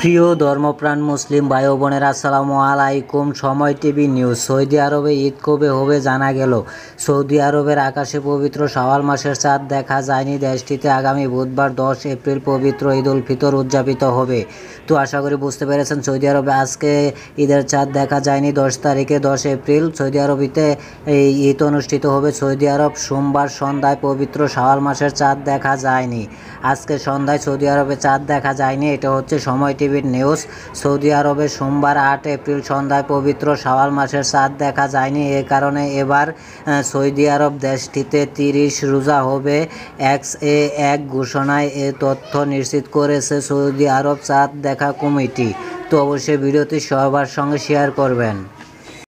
প্রিয় ধর্মপ্রাণ মুসলিম ভাই বোনের আসসালামু আলাইকুম সময় টিভি নিউজ সৌদি আরবে ঈদ কবে হবে জানা গেল সৌদি আরবের আকাশে পবিত্র সওয়াল মাসের চাঁদ দেখা যায়নি দেশটিতে আগামী বুধবার দশ এপ্রিল পবিত্র ঈদ উল ফিতর উদযাপিত হবে তো আশা করি বুঝতে পেরেছেন সৌদি আরবে আজকে ঈদের চাঁদ দেখা যায়নি দশ তারিখে দশ এপ্রিল সৌদি আরবিতে এই ঈদ অনুষ্ঠিত হবে সৌদি আরব সোমবার সন্ধ্যায় পবিত্র সওয়াল মাসের চাঁদ দেখা যায়নি আজকে সন্ধ্যায় সৌদি আরবে চাঁদ দেখা যায়নি এটা হচ্ছে সময় টিভির নিউজ সৌদি আরবে সোমবার আট এপ্রিল সন্ধ্যায় পবিত্র শাওয়াল মাসের চাঁদ দেখা যায়নি এ কারণে এবার সৌদি আরব দেশটিতে তিরিশ রোজা হবে এক্স এ এক ঘোষণায় এ তথ্য নিশ্চিত করেছে সৌদি আরব চাঁদ দেখা কমিটি তো অবশ্যই ভিডিওটি সবার সঙ্গে শেয়ার করবেন